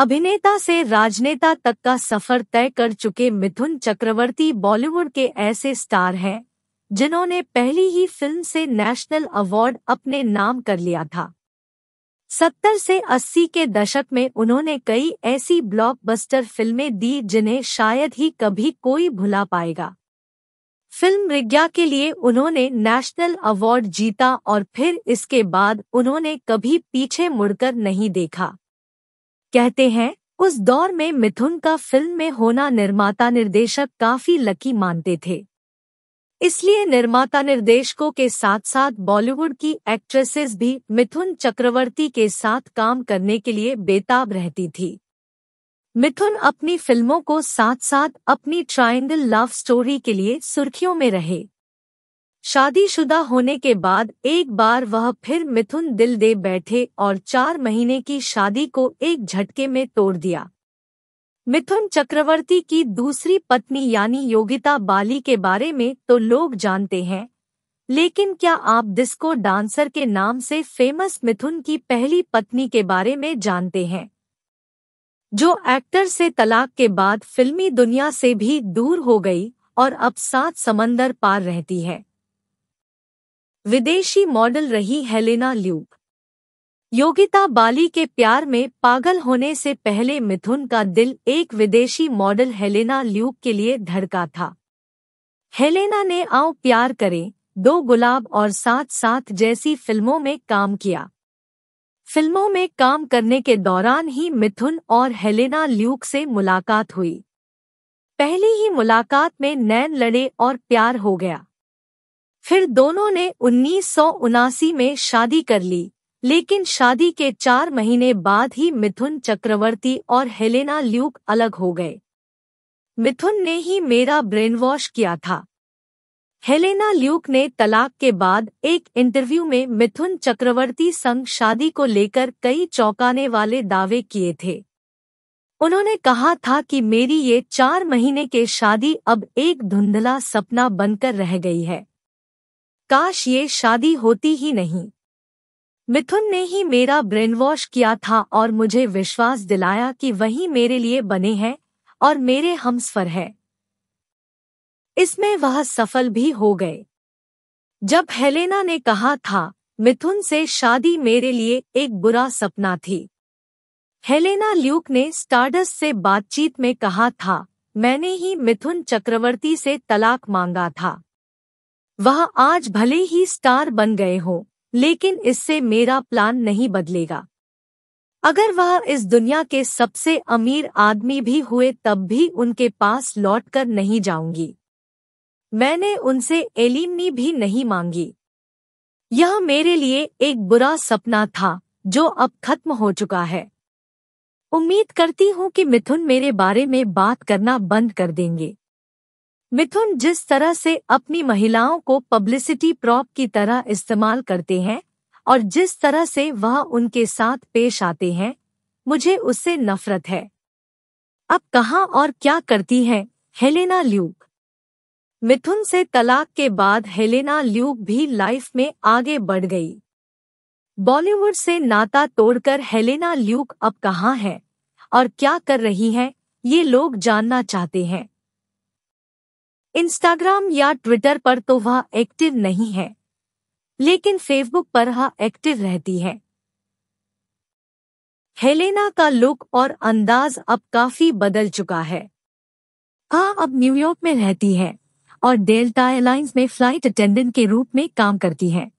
अभिनेता से राजनेता तक का सफर तय कर चुके मिथुन चक्रवर्ती बॉलीवुड के ऐसे स्टार हैं जिन्होंने पहली ही फिल्म से नेशनल अवार्ड अपने नाम कर लिया था सत्तर से अस्सी के दशक में उन्होंने कई ऐसी ब्लॉकबस्टर फिल्में दी जिन्हें शायद ही कभी कोई भुला पाएगा फिल्म रिज्ञा के लिए उन्होंने नेशनल अवार्ड जीता और फिर इसके बाद उन्होंने कभी पीछे मुड़कर नहीं देखा कहते हैं उस दौर में मिथुन का फिल्म में होना निर्माता निर्देशक काफी लकी मानते थे इसलिए निर्माता निर्देशकों के साथ साथ बॉलीवुड की एक्ट्रेसेस भी मिथुन चक्रवर्ती के साथ काम करने के लिए बेताब रहती थी मिथुन अपनी फिल्मों को साथ साथ अपनी ट्रायंगल लव स्टोरी के लिए सुर्खियों में रहे शादीशुदा होने के बाद एक बार वह फिर मिथुन दिल दे बैठे और चार महीने की शादी को एक झटके में तोड़ दिया मिथुन चक्रवर्ती की दूसरी पत्नी यानी योगिता बाली के बारे में तो लोग जानते हैं लेकिन क्या आप डिस्को डांसर के नाम से फेमस मिथुन की पहली पत्नी के बारे में जानते हैं जो एक्टर से तलाक के बाद फिल्मी दुनिया से भी दूर हो गई और अब सात समंदर पार रहती है विदेशी मॉडल रही हेलेना ल्यूक योगिता बाली के प्यार में पागल होने से पहले मिथुन का दिल एक विदेशी मॉडल हेलेना ल्यूक के लिए धड़का था हेलेना ने आओ प्यार करें दो गुलाब और साथ साथ जैसी फिल्मों में काम किया फिल्मों में काम करने के दौरान ही मिथुन और हेलेना ल्यूक से मुलाकात हुई पहली ही मुलाकात में नैन लड़े और प्यार हो गया फिर दोनों ने उन्नीस में शादी कर ली लेकिन शादी के चार महीने बाद ही मिथुन चक्रवर्ती और हेलेना ल्यूक अलग हो गए मिथुन ने ही मेरा ब्रेन वॉश किया था हेलेना ल्यूक ने तलाक के बाद एक इंटरव्यू में मिथुन चक्रवर्ती संग शादी को लेकर कई चौंकाने वाले दावे किए थे उन्होंने कहा था कि मेरी ये चार महीने के शादी अब एक धुंधला सपना बनकर रह गई है काश ये शादी होती ही नहीं मिथुन ने ही मेरा ब्रेन वॉश किया था और मुझे विश्वास दिलाया कि वही मेरे लिए बने हैं और मेरे हमस्फर है इसमें वह सफल भी हो गए जब हेलेना ने कहा था मिथुन से शादी मेरे लिए एक बुरा सपना थी हेलेना ल्यूक ने स्टार्डस से बातचीत में कहा था मैंने ही मिथुन चक्रवर्ती से तलाक मांगा था वह आज भले ही स्टार बन गए हो लेकिन इससे मेरा प्लान नहीं बदलेगा अगर वह इस दुनिया के सबसे अमीर आदमी भी हुए तब भी उनके पास लौटकर नहीं जाऊंगी मैंने उनसे एलिमनी भी नहीं मांगी यह मेरे लिए एक बुरा सपना था जो अब खत्म हो चुका है उम्मीद करती हूँ कि मिथुन मेरे बारे में बात करना बंद कर देंगे मिथुन जिस तरह से अपनी महिलाओं को पब्लिसिटी प्रॉप की तरह इस्तेमाल करते हैं और जिस तरह से वह उनके साथ पेश आते हैं मुझे उससे नफरत है अब कहाँ और क्या करती हैं हेलेना ल्यूक मिथुन से तलाक के बाद हेलेना ल्यूक भी लाइफ में आगे बढ़ गई बॉलीवुड से नाता तोड़कर हेलेना ल्यूक अब कहाँ है और क्या कर रही हैं ये लोग जानना चाहते हैं इंस्टाग्राम या ट्विटर पर तो वह एक्टिव नहीं है लेकिन फेसबुक पर वह एक्टिव रहती है हेलेना का लुक और अंदाज अब काफी बदल चुका है हाँ अब न्यूयॉर्क में रहती है और डेल्टा एयरलाइंस में फ्लाइट अटेंडेंट के रूप में काम करती है